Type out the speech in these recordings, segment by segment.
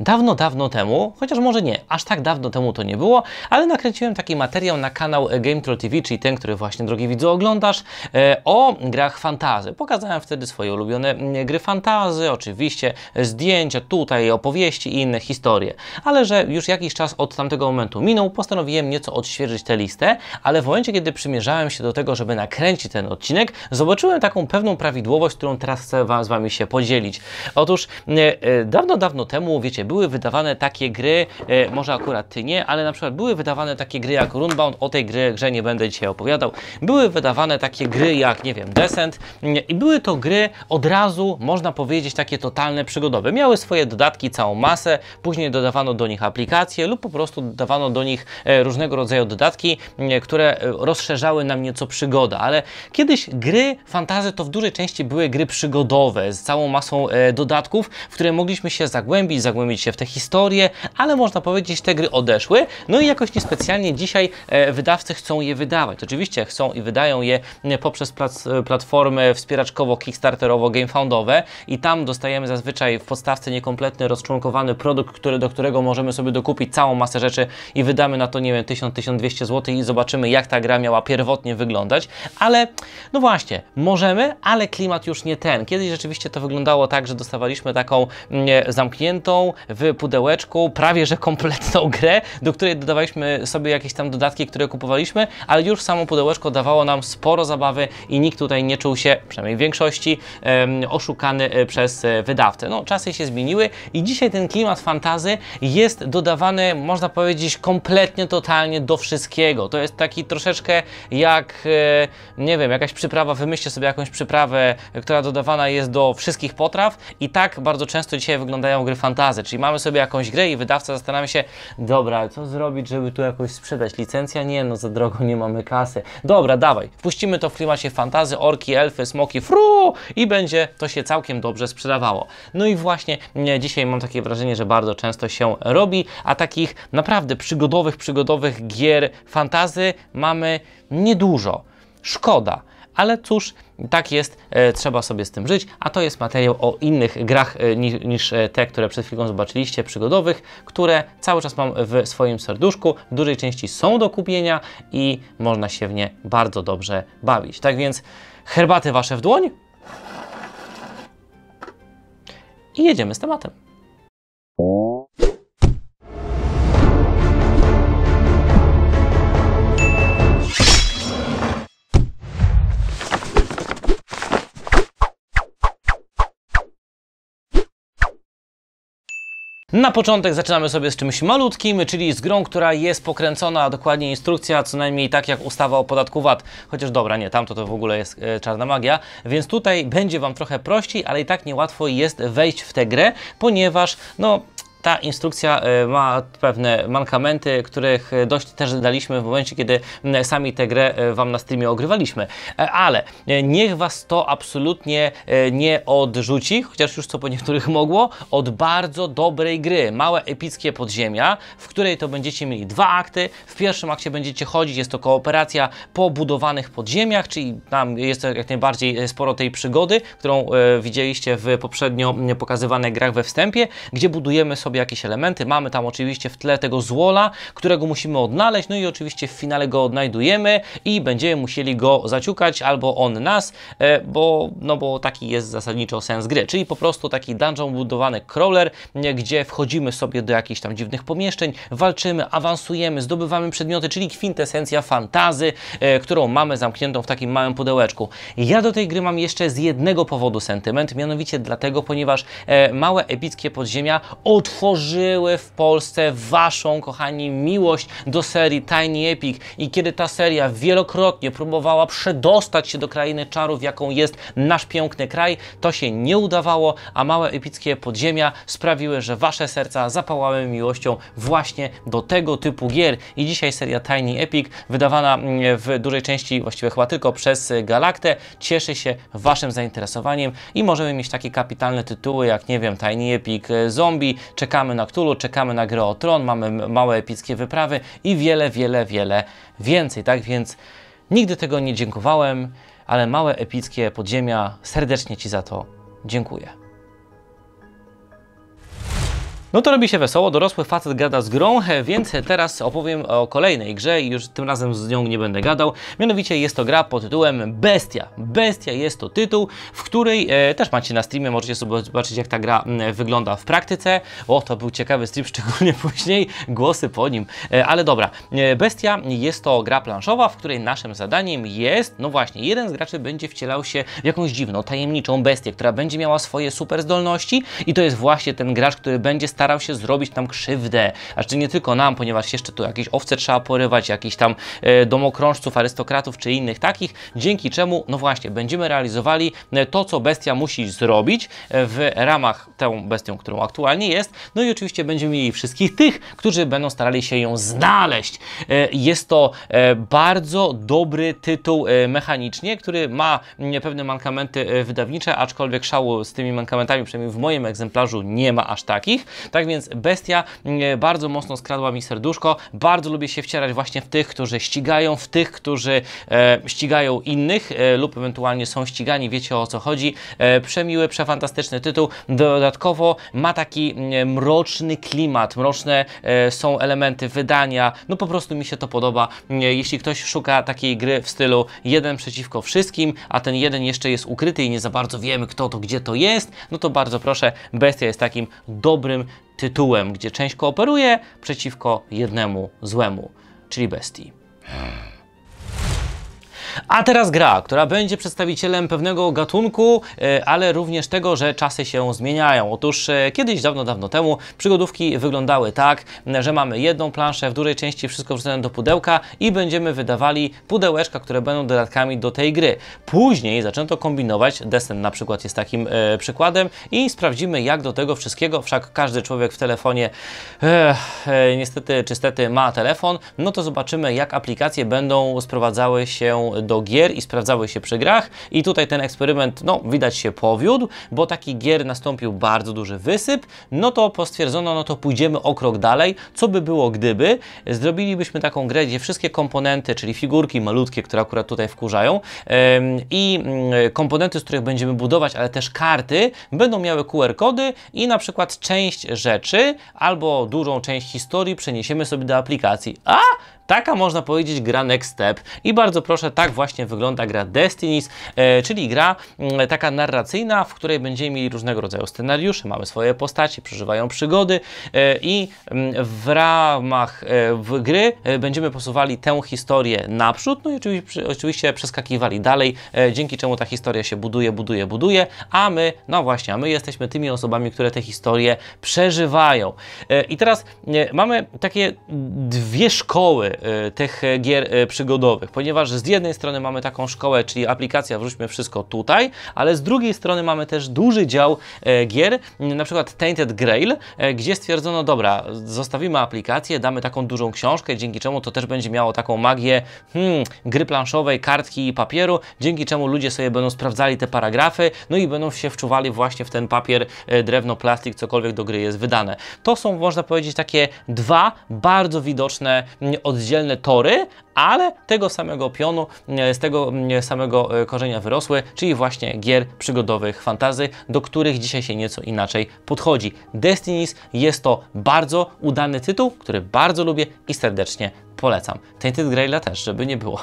Dawno, dawno temu, chociaż może nie, aż tak dawno temu to nie było, ale nakręciłem taki materiał na kanał Game Troll TV, czyli ten, który właśnie, drogi widzu, oglądasz, e, o grach fantazy. Pokazałem wtedy swoje ulubione gry fantazy, oczywiście zdjęcia tutaj, opowieści i inne historie. Ale że już jakiś czas od tamtego momentu minął, postanowiłem nieco odświeżyć tę listę, ale w momencie, kiedy przymierzałem się do tego, żeby nakręcić ten odcinek, zobaczyłem taką pewną prawidłowość, którą teraz chcę z Wami się podzielić. Otóż e, dawno, dawno temu, wiecie, były wydawane takie gry, e, może akurat Ty nie, ale na przykład były wydawane takie gry jak Runbound, o tej gry, grze nie będę dzisiaj opowiadał, były wydawane takie gry jak, nie wiem, Descent mm, i były to gry od razu, można powiedzieć, takie totalne przygodowe. Miały swoje dodatki, całą masę, później dodawano do nich aplikacje lub po prostu dodawano do nich e, różnego rodzaju dodatki, mm, które e, rozszerzały nam nieco przygoda, ale kiedyś gry fantazy to w dużej części były gry przygodowe z całą masą dodatków, w które mogliśmy się zagłębić, zagłębić się w tę historię, ale można powiedzieć, te gry odeszły, no i jakoś niespecjalnie dzisiaj e, wydawcy chcą je wydawać. Oczywiście chcą i wydają je e, poprzez plac, e, platformy wspieraczkowo-kickstarterowo-gamefoundowe i tam dostajemy zazwyczaj w podstawce niekompletny, rozczłonkowany produkt, który, do którego możemy sobie dokupić całą masę rzeczy i wydamy na to, nie wiem, 1000-1200 zł i zobaczymy, jak ta gra miała pierwotnie wyglądać, ale no właśnie, możemy, ale klimat już nie ten. Kiedyś rzeczywiście to wyglądało tak, że dostawaliśmy taką mm, zamkniętą, w pudełeczku prawie że kompletną grę, do której dodawaliśmy sobie jakieś tam dodatki, które kupowaliśmy, ale już samo pudełeczko dawało nam sporo zabawy i nikt tutaj nie czuł się, przynajmniej w większości, oszukany e, przez e, wydawcę. No, czasy się zmieniły i dzisiaj ten klimat fantazy jest dodawany, można powiedzieć, kompletnie, totalnie do wszystkiego. To jest taki troszeczkę jak, e, nie wiem, jakaś przyprawa, wymyślcie sobie jakąś przyprawę, która dodawana jest do wszystkich potraw i tak bardzo często dzisiaj wyglądają gry fantazy, Czyli mamy sobie jakąś grę i wydawca zastanawia się, dobra, co zrobić, żeby tu jakoś sprzedać? Licencja? Nie, no za drogo nie mamy kasy. Dobra, dawaj, wpuścimy to w klimacie fantazy, orki, elfy, smoki, fru i będzie to się całkiem dobrze sprzedawało. No i właśnie nie, dzisiaj mam takie wrażenie, że bardzo często się robi, a takich naprawdę przygodowych, przygodowych gier fantazy mamy niedużo. Szkoda ale cóż, tak jest, e, trzeba sobie z tym żyć, a to jest materiał o innych grach e, niż, e, te, które przed chwilą zobaczyliście, przygodowych, które cały czas mam w swoim serduszku, w dużej części są do kupienia i można się w nie bardzo dobrze bawić. Tak więc herbaty Wasze w dłoń i jedziemy z tematem. Na początek zaczynamy sobie z czymś malutkim, czyli z grą, która jest pokręcona, a dokładnie instrukcja, co najmniej tak jak ustawa o podatku VAT. Chociaż dobra, nie, tamto to w ogóle jest e, czarna magia. Więc tutaj będzie Wam trochę prościej, ale i tak niełatwo jest wejść w tę grę, ponieważ no ta instrukcja e, ma pewne mankamenty, których e, dość też daliśmy w momencie, kiedy sami tę grę e, Wam na streamie ogrywaliśmy. Ale niech Was to absolutnie nie odrzuci, chociaż już co po niektórych mogło, od bardzo dobrej gry. Małe epickie podziemia, w której to będziecie mieli dwa akty. W pierwszym akcie będziecie chodzić, jest to kooperacja po budowanych podziemiach, czyli tam jest jak najbardziej sporo tej przygody, którą widzieliście w poprzednio pokazywanych grach we wstępie, gdzie budujemy sobie sobie jakieś elementy. Mamy tam oczywiście w tle tego złola, którego musimy odnaleźć, no i oczywiście w finale go odnajdujemy i będziemy musieli go zaciukać albo on nas, e, bo, no bo taki jest zasadniczo sens gry, czyli po prostu taki dungeon budowany crawler, gdzie wchodzimy sobie do jakichś tam dziwnych pomieszczeń, walczymy, awansujemy, zdobywamy przedmioty, czyli kwintesencja fantazy, e, którą mamy zamkniętą w takim małym pudełeczku. Ja do tej gry mam jeszcze z jednego powodu sentyment, mianowicie dlatego, ponieważ e, małe epickie podziemia otwierają tworzyły w Polsce waszą, kochani, miłość do serii Tiny Epic. I kiedy ta seria wielokrotnie próbowała przedostać się do krainy czarów, jaką jest nasz piękny kraj, to się nie udawało, a małe epickie podziemia sprawiły, że wasze serca zapałały miłością właśnie do tego typu gier. I dzisiaj seria Tiny Epic, wydawana mm, w dużej części, właściwie chyba tylko przez y, Galaktę, cieszy się waszym zainteresowaniem i możemy mieć takie kapitalne tytuły jak, nie wiem, Tiny Epic y, Zombie czy Czekamy na Cthulhu, czekamy na grę o Tron, mamy małe epickie wyprawy i wiele, wiele, wiele więcej. Tak więc nigdy tego nie dziękowałem, ale małe epickie podziemia serdecznie Ci za to dziękuję. No to robi się wesoło, dorosły facet gada z grą, więc teraz opowiem o kolejnej grze i już tym razem z nią nie będę gadał. Mianowicie jest to gra pod tytułem Bestia. Bestia jest to tytuł, w której e, też macie na streamie, możecie sobie zobaczyć jak ta gra wygląda w praktyce. O, to był ciekawy stream, szczególnie później głosy po nim. E, ale dobra, e, Bestia jest to gra planszowa, w której naszym zadaniem jest, no właśnie, jeden z graczy będzie wcielał się w jakąś dziwną, tajemniczą bestię, która będzie miała swoje super zdolności i to jest właśnie ten gracz, który będzie starał się zrobić tam krzywdę. A czy nie tylko nam, ponieważ jeszcze tu jakieś owce trzeba porywać, jakichś tam e, domokrążców, arystokratów czy innych takich, dzięki czemu, no właśnie, będziemy realizowali e, to, co bestia musi zrobić e, w ramach tą bestią, którą aktualnie jest. No i oczywiście będziemy mieli wszystkich tych, którzy będą starali się ją znaleźć. E, jest to e, bardzo dobry tytuł e, mechanicznie, który ma mm, pewne mankamenty wydawnicze, aczkolwiek szału z tymi mankamentami, przynajmniej w moim egzemplarzu, nie ma aż takich. Tak więc bestia mm, e, bardzo mocno skradła mi serduszko. Bardzo lubię się wcierać właśnie w tych, którzy ścigają, w tych, którzy e, ścigają innych e, lub ewentualnie są ścigani. Wiecie o co chodzi. E, przemiły, przefantastyczny tytuł. Dodatkowo ma taki mm, e, mroczny klimat. Mroczne e, są elementy wydania. No po prostu mi się to podoba. Mm, jeśli ktoś szuka takiej gry w stylu jeden przeciwko wszystkim, a ten jeden jeszcze jest ukryty i nie za bardzo wiemy kto to, gdzie to jest, no to bardzo proszę, Bestia jest takim dobrym tytułem, gdzie część kooperuje przeciwko jednemu złemu, czyli bestii. Hmm. A teraz gra, która będzie przedstawicielem pewnego gatunku, e, ale również tego, że czasy się zmieniają. Otóż e, kiedyś, dawno, dawno temu, przygodówki wyglądały tak, że mamy jedną planszę, w dużej części wszystko wrzucone do pudełka i będziemy wydawali pudełeczka, które będą dodatkami do tej gry. Później zaczęto kombinować, Desen, na przykład jest takim e, przykładem i sprawdzimy jak do tego wszystkiego, wszak każdy człowiek w telefonie e, e, niestety czy stety ma telefon, no to zobaczymy jak aplikacje będą sprowadzały się do gier i sprawdzały się przy grach i tutaj ten eksperyment, no widać się powiódł, bo taki gier nastąpił bardzo duży wysyp, no to postwierdzono, no to pójdziemy o krok dalej, co by było gdyby, zrobilibyśmy taką grę, gdzie wszystkie komponenty, czyli figurki malutkie, które akurat tutaj wkurzają i mm, komponenty, z których będziemy budować, ale też karty, będą miały QR kody i na przykład część rzeczy albo dużą część historii przeniesiemy sobie do aplikacji. A! Taka można powiedzieć gra Next Step i bardzo proszę, tak właśnie wygląda gra Destinies, e, czyli gra mm, taka narracyjna, w której będziemy mieli różnego rodzaju scenariusze, mamy swoje postacie, przeżywają przygody e, i mm, w ramach e, gry będziemy posuwali tę historię naprzód, no i oczywiście, oczywiście przeskakiwali dalej, dzięki czemu ta historia się buduje, buduje, buduje, a my, no właśnie, a my jesteśmy tymi osobami, które te historie przeżywają. I teraz mamy takie dwie szkoły E, tych gier e, przygodowych, ponieważ z jednej strony mamy taką szkołę, czyli aplikacja wróćmy wszystko tutaj, ale z drugiej strony mamy też duży dział e, gier, na przykład Tainted Grail, gdzie stwierdzono, dobra, zostawimy aplikację, damy taką dużą książkę, dzięki czemu to też będzie miało taką magię hmm, gry planszowej, kartki i papieru, dzięki czemu ludzie sobie będą sprawdzali te paragrafy, no i będą się wczuwali właśnie w ten papier, drewno, plastik, cokolwiek do gry jest wydane. To są, można powiedzieć, takie dwa bardzo widoczne oddziały oddzielne tory, ale tego samego pionu, e, z tego e, samego e, korzenia wyrosły, czyli właśnie gier przygodowych fantazy, do których dzisiaj się nieco inaczej podchodzi. Destinies jest to bardzo udany tytuł, który bardzo lubię i serdecznie polecam. Tainted Graila też, żeby nie było.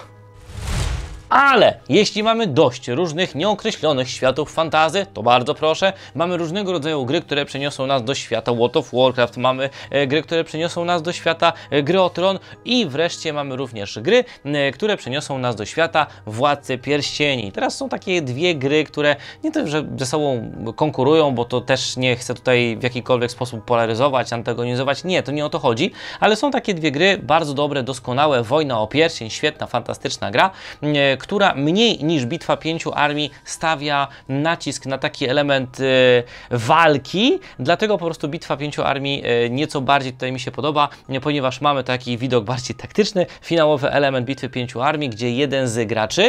Ale jeśli mamy dość różnych nieokreślonych światów fantazy, to bardzo proszę, mamy różnego rodzaju gry, które przeniosą nas do świata World of Warcraft, mamy e, gry, które przeniosą nas do świata e, gry o Tron i wreszcie mamy również gry, e, które przeniosą nas do świata Władcy Pierścieni. Teraz są takie dwie gry, które nie tylko że ze sobą konkurują, bo to też nie chcę tutaj w jakikolwiek sposób polaryzować, antagonizować, nie, to nie o to chodzi, ale są takie dwie gry, bardzo dobre, doskonałe, Wojna o Pierścień, świetna, fantastyczna gra, która mniej niż bitwa pięciu armii stawia nacisk na taki element y, walki, dlatego po prostu bitwa pięciu armii y, nieco bardziej tutaj mi się podoba, ponieważ mamy taki widok bardziej taktyczny, finałowy element bitwy pięciu armii, gdzie jeden z graczy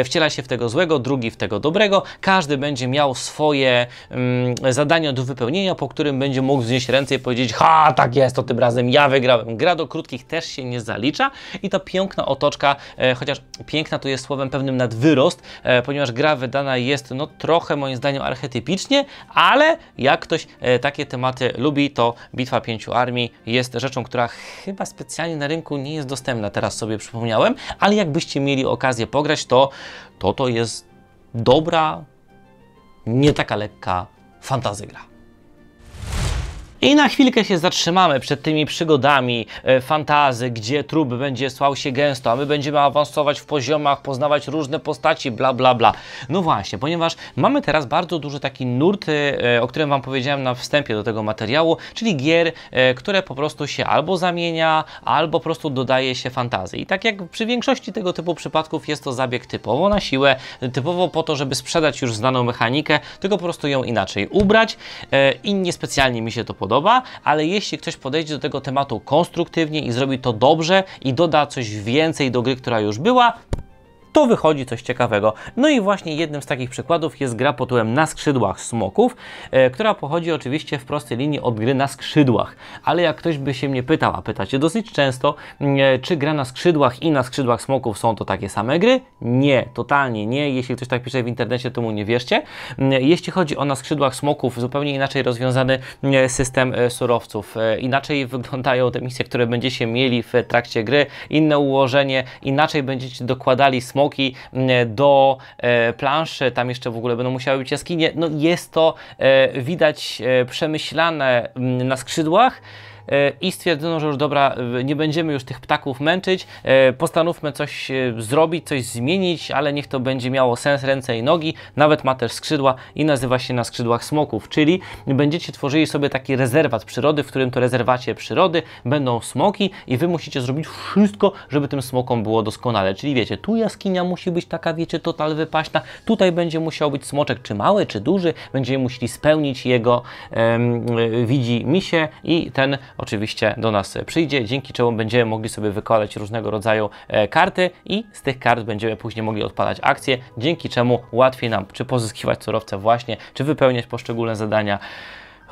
y, wciela się w tego złego, drugi w tego dobrego, każdy będzie miał swoje mm, zadania do wypełnienia, po którym będzie mógł wznieść ręce i powiedzieć, ha, tak jest, to tym razem ja wygrałem. Gra do krótkich też się nie zalicza i ta piękna otoczka, chociaż piękna to jest słowem pewnym nadwyrost, e, ponieważ gra wydana jest no trochę moim zdaniem archetypicznie, ale jak ktoś e, takie tematy lubi, to Bitwa Pięciu Armii jest rzeczą, która chyba specjalnie na rynku nie jest dostępna, teraz sobie przypomniałem, ale jakbyście mieli okazję pograć, to to, to jest dobra, nie taka lekka fantazygra. I na chwilkę się zatrzymamy przed tymi przygodami e, fantazy, gdzie trup będzie słał się gęsto, a my będziemy awansować w poziomach, poznawać różne postaci, bla bla bla. No właśnie, ponieważ mamy teraz bardzo duży taki nurt, e, o którym Wam powiedziałem na wstępie do tego materiału, czyli gier, e, które po prostu się albo zamienia, albo po prostu dodaje się fantazy. I tak jak przy większości tego typu przypadków jest to zabieg typowo na siłę, typowo po to, żeby sprzedać już znaną mechanikę, tylko po prostu ją inaczej ubrać e, i niespecjalnie mi się to podoba podoba, ale jeśli ktoś podejdzie do tego tematu konstruktywnie i zrobi to dobrze i doda coś więcej do gry, która już była, to wychodzi coś ciekawego. No i właśnie jednym z takich przykładów jest gra pod tytułem Na skrzydłach smoków, e, która pochodzi oczywiście w prostej linii od gry na skrzydłach. Ale jak ktoś by się mnie pytał, a pytacie dosyć często, mm, e, czy gra na skrzydłach i na skrzydłach smoków są to takie same gry? Nie, totalnie nie. Jeśli ktoś tak pisze w internecie, to mu nie wierzcie. Mm, e, jeśli chodzi o na skrzydłach smoków, zupełnie inaczej rozwiązany mm, e, system e, surowców. E, inaczej wyglądają te misje, które będziecie mieli w trakcie gry, inne ułożenie, inaczej będziecie dokładali smoków smoki mm, do e, planszy, tam jeszcze w ogóle będą musiały być jaskinie. No jest to e, widać e, przemyślane mm, na skrzydłach. E, i stwierdzono, że już dobra, nie będziemy już tych ptaków męczyć, e, postanówmy coś e, zrobić, coś zmienić, ale niech to będzie miało sens ręce i nogi, nawet ma też skrzydła i nazywa się na skrzydłach smoków, czyli będziecie tworzyli sobie taki rezerwat przyrody, w którym to rezerwacie przyrody będą smoki i wy musicie zrobić wszystko, żeby tym smokom było doskonale, czyli wiecie, tu jaskinia musi być taka, wiecie, total wypaśna, tutaj będzie musiał być smoczek, czy mały, czy duży, będziemy musieli spełnić jego um, widzi misie i ten oczywiście do nas przyjdzie, dzięki czemu będziemy mogli sobie wykładać różnego rodzaju e, karty i z tych kart będziemy później mogli odpalać akcje, dzięki czemu łatwiej nam czy pozyskiwać surowce właśnie, czy wypełniać poszczególne zadania.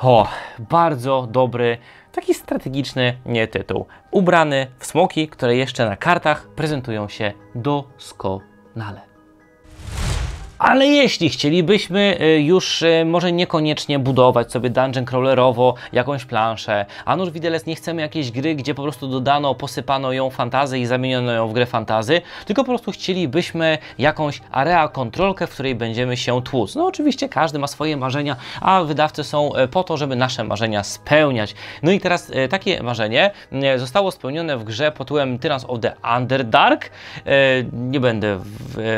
O, bardzo dobry, taki strategiczny nie, tytuł. Ubrany w smoki, które jeszcze na kartach prezentują się doskonale. Ale jeśli chcielibyśmy y, już y, może niekoniecznie budować sobie dungeon crawlerowo jakąś planszę, a nuż widelec nie chcemy jakiejś gry, gdzie po prostu dodano, posypano ją fantazy i zamieniono ją w grę fantazy, tylko po prostu chcielibyśmy jakąś area kontrolkę, w której będziemy się tłuc. No oczywiście każdy ma swoje marzenia, a wydawcy są e, po to, żeby nasze marzenia spełniać. No i teraz e, takie marzenie e, zostało spełnione w grze pod tytułem Tyrans of the Underdark. Nie będę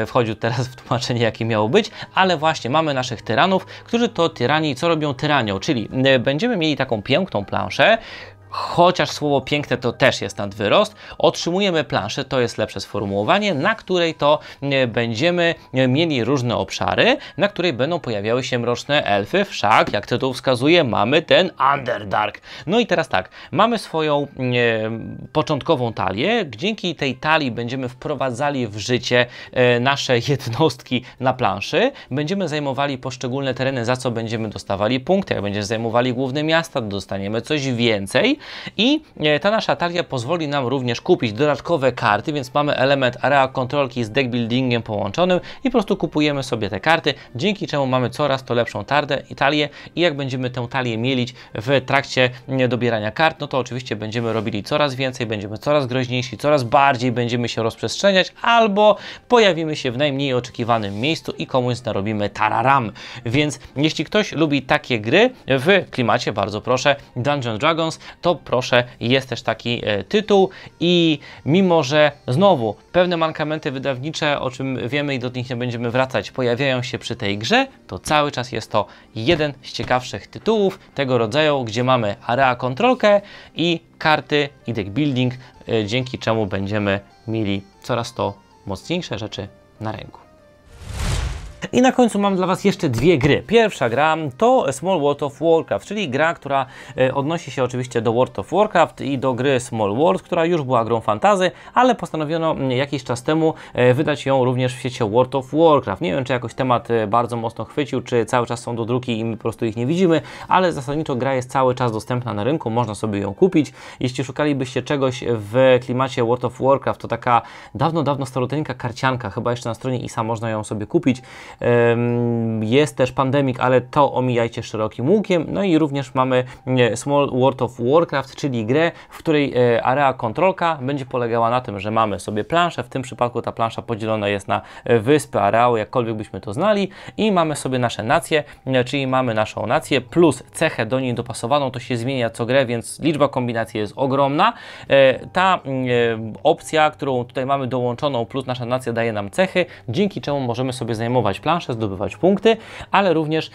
wchodził teraz w tłumaczenie jakim miało być, ale właśnie mamy naszych tyranów, którzy to tyrani co robią tyranią, czyli e, będziemy mieli taką piękną planszę, chociaż słowo piękne to też jest nadwyrost, otrzymujemy planszę, to jest lepsze sformułowanie, na której to e, będziemy e, mieli różne obszary, na której będą pojawiały się mroczne elfy, wszak, jak tytuł wskazuje, mamy ten Underdark. No i teraz tak, mamy swoją e, początkową talię, dzięki tej talii będziemy wprowadzali w życie e, nasze jednostki na planszy, będziemy zajmowali poszczególne tereny, za co będziemy dostawali punkty, jak będziemy zajmowali główne miasta, dostaniemy coś więcej, i e, ta nasza talia pozwoli nam również kupić dodatkowe karty, więc mamy element area kontrolki z deck buildingiem połączonym i po prostu kupujemy sobie te karty, dzięki czemu mamy coraz to lepszą tardę, talię i jak będziemy tę talię mielić w trakcie mm, dobierania kart, no to oczywiście będziemy robili coraz więcej, będziemy coraz groźniejsi, coraz bardziej będziemy się rozprzestrzeniać albo pojawimy się w najmniej oczekiwanym miejscu i komuś zarobimy tararam. Więc jeśli ktoś lubi takie gry w klimacie, bardzo proszę, Dungeon Dragons, to to proszę, jest też taki e, tytuł i mimo, że znowu pewne mankamenty wydawnicze, o czym wiemy i do nich nie będziemy wracać, pojawiają się przy tej grze, to cały czas jest to jeden z ciekawszych tytułów tego rodzaju, gdzie mamy area kontrolkę i karty i deck building, e, dzięki czemu będziemy mieli coraz to mocniejsze rzeczy na ręku. I na końcu mam dla Was jeszcze dwie gry. Pierwsza gra to Small World of Warcraft, czyli gra, która e, odnosi się oczywiście do World of Warcraft i do gry Small World, która już była grą fantazy, ale postanowiono jakiś czas temu e, wydać ją również w sieci World of Warcraft. Nie wiem, czy jakoś temat e, bardzo mocno chwycił, czy cały czas są do druki i my po prostu ich nie widzimy, ale zasadniczo gra jest cały czas dostępna na rynku, można sobie ją kupić. Jeśli szukalibyście czegoś w klimacie World of Warcraft, to taka dawno, dawno staruteńka karcianka, chyba jeszcze na stronie ISA można ją sobie kupić, jest też Pandemic, ale to omijajcie szerokim łukiem. No i również mamy Small World of Warcraft, czyli grę, w której e, area kontrolka będzie polegała na tym, że mamy sobie planszę, w tym przypadku ta plansza podzielona jest na e, wyspy, areały, jakkolwiek byśmy to znali i mamy sobie nasze nacje, e, czyli mamy naszą nację plus cechę do niej dopasowaną, to się zmienia co grę, więc liczba kombinacji jest ogromna. Ta opcja, którą tutaj mamy dołączoną plus nasza nacja daje nam cechy, dzięki czemu możemy sobie zajmować planszę planszę, zdobywać punkty, ale również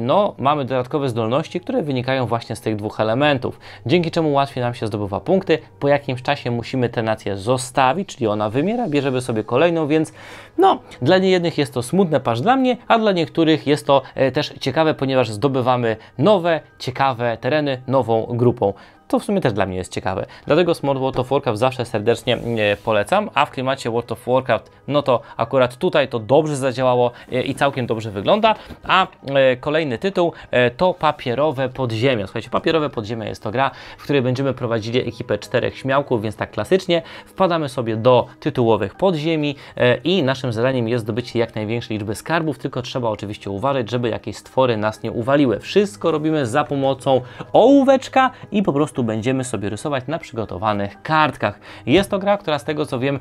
no, mamy dodatkowe zdolności, które wynikają właśnie z tych dwóch elementów, dzięki czemu łatwiej nam się zdobywa punkty. Po jakimś czasie musimy tę nację zostawić, czyli ona wymiera, bierzemy sobie kolejną, więc no, dla niejednych jest to smutne, pasz dla mnie, a dla niektórych jest to e, też ciekawe, ponieważ zdobywamy nowe, ciekawe tereny nową grupą to w sumie też dla mnie jest ciekawe. Dlatego Small World of Warcraft zawsze serdecznie e, polecam, a w klimacie World of Warcraft, no to akurat tutaj to dobrze zadziałało e, i całkiem dobrze wygląda. A e, kolejny tytuł to Papierowe Podziemia. Słuchajcie, Papierowe Podziemia jest to gra, w której będziemy prowadzili ekipę czterech śmiałków, więc tak klasycznie wpadamy sobie do tytułowych podziemi i naszym zadaniem jest zdobycie jak największej liczby skarbów, tylko trzeba oczywiście uważać, żeby jakieś stwory nas nie uwaliły. Wszystko robimy za pomocą ołóweczka i po prostu prostu będziemy sobie rysować na przygotowanych kartkach. Jest to gra, która z tego co wiem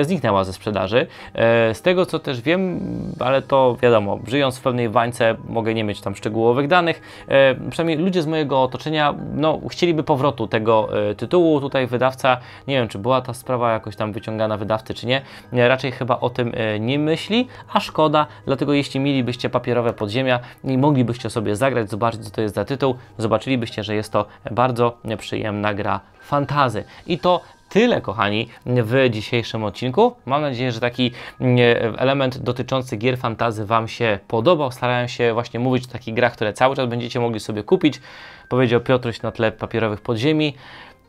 e, zniknęła ze sprzedaży. E, z tego co też wiem, ale to wiadomo, żyjąc w pewnej wańce mogę nie mieć tam szczegółowych danych, e, przynajmniej ludzie z mojego otoczenia no, chcieliby powrotu tego tytułu. Tutaj wydawca, nie wiem czy była ta sprawa jakoś tam wyciągana wydawcy czy nie, raczej chyba o tym nie myśli, a szkoda, dlatego jeśli mielibyście papierowe podziemia i moglibyście sobie zagrać, zobaczyć co to jest za tytuł, zobaczylibyście, że jest to bardzo przyjemna gra fantazy. I to tyle, kochani, w dzisiejszym odcinku. Mam nadzieję, że taki mm, element dotyczący gier fantazy Wam się podobał. Starałem się właśnie mówić o takich grach, które cały czas będziecie mogli sobie kupić. Powiedział Piotruś na tle papierowych podziemi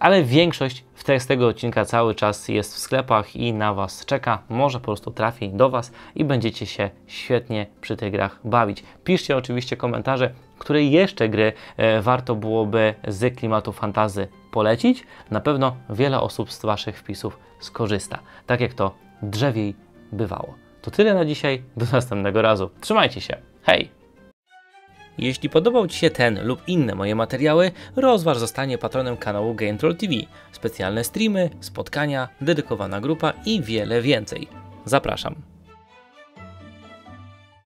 ale większość w tekst tego odcinka cały czas jest w sklepach i na Was czeka. Może po prostu trafi do Was i będziecie się świetnie przy tych grach bawić. Piszcie oczywiście komentarze, które jeszcze gry e, warto byłoby z klimatu fantazy polecić. Na pewno wiele osób z Waszych wpisów skorzysta, tak jak to drzewiej bywało. To tyle na dzisiaj, do następnego razu. Trzymajcie się, hej! Jeśli podobał Ci się ten lub inne moje materiały, rozważ zostanie patronem kanału GameTroll TV. Specjalne streamy, spotkania, dedykowana grupa i wiele więcej. Zapraszam.